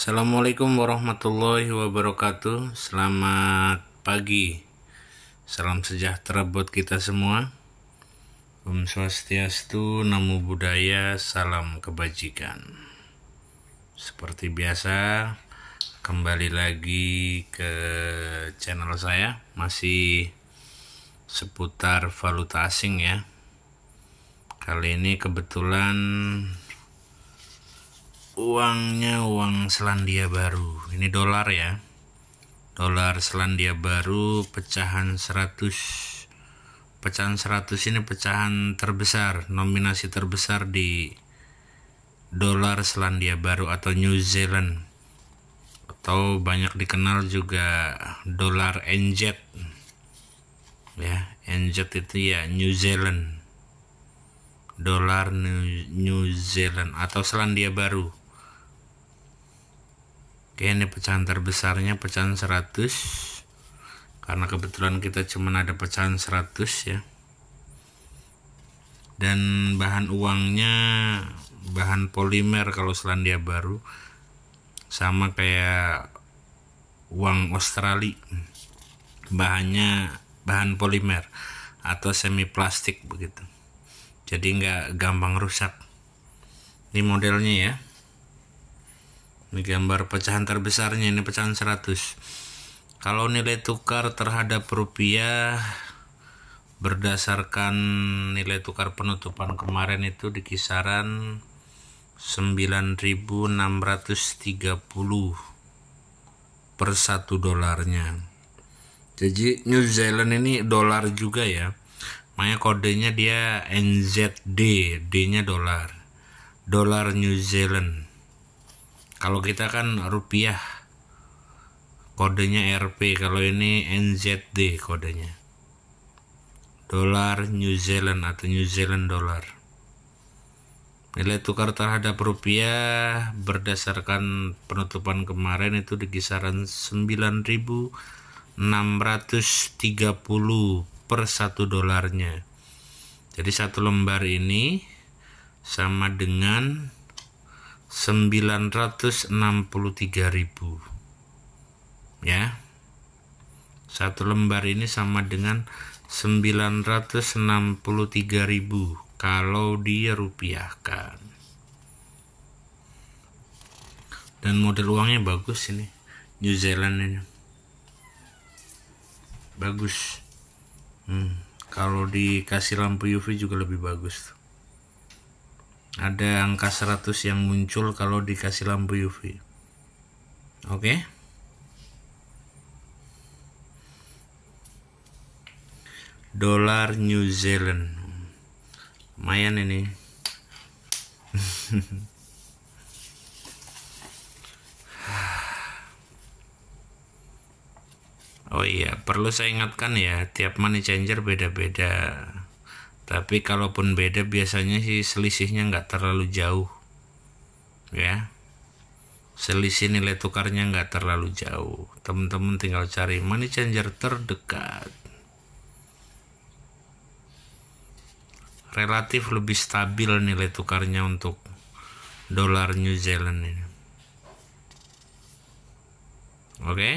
Assalamualaikum warahmatullahi wabarakatuh. Selamat pagi. Salam sejahtera buat kita semua. Om Swastiastu, Namo Buddhaya, salam kebajikan. Seperti biasa, kembali lagi ke channel saya masih seputar valuta asing ya. Kali ini kebetulan uangnya uang Selandia Baru ini dolar ya dolar Selandia Baru pecahan 100 pecahan 100 ini pecahan terbesar nominasi terbesar di dolar Selandia Baru atau New Zealand atau banyak dikenal juga dolar NZ ya NZ itu ya New Zealand dolar New, New Zealand atau Selandia Baru oke ini pecahan terbesarnya pecahan 100 karena kebetulan kita cuman ada pecahan 100 ya dan bahan uangnya bahan polimer kalau Selandia Baru sama kayak uang Australia bahannya bahan polimer atau semi plastik begitu jadi nggak gampang rusak ini modelnya ya ini gambar pecahan terbesarnya ini pecahan 100 kalau nilai tukar terhadap rupiah berdasarkan nilai tukar penutupan kemarin itu di kisaran 9630 per satu dolarnya jadi New Zealand ini dolar juga ya makanya kodenya dia NZD D nya dolar dolar New Zealand kalau kita kan rupiah kodenya RP kalau ini NZD kodenya dolar New Zealand atau New Zealand dollar nilai tukar terhadap rupiah berdasarkan penutupan kemarin itu di kisaran 9.630 per satu dolarnya jadi satu lembar ini sama dengan 963.000 ya satu lembar ini sama dengan 963.000 kalau dirupiahkan dan model uangnya bagus ini New Zealand ini bagus hmm, kalau dikasih lampu UV juga lebih bagus tuh ada angka 100 yang muncul kalau dikasih lampu UV oke okay? dolar New Zealand lumayan ini oh iya perlu saya ingatkan ya tiap money changer beda-beda tapi kalaupun beda biasanya sih selisihnya nggak terlalu jauh ya selisih nilai tukarnya nggak terlalu jauh teman-teman tinggal cari money changer terdekat relatif lebih stabil nilai tukarnya untuk dolar New Zealand ini oke okay?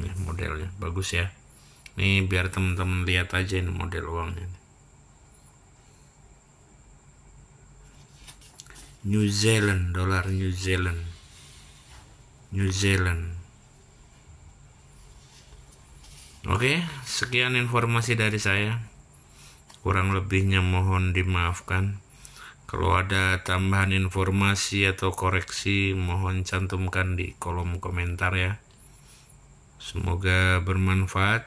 ini modelnya bagus ya ini biar teman-teman lihat aja ini model uangnya New Zealand dolar New Zealand New Zealand Oke, sekian informasi dari saya. Kurang lebihnya mohon dimaafkan. Kalau ada tambahan informasi atau koreksi, mohon cantumkan di kolom komentar ya. Semoga bermanfaat.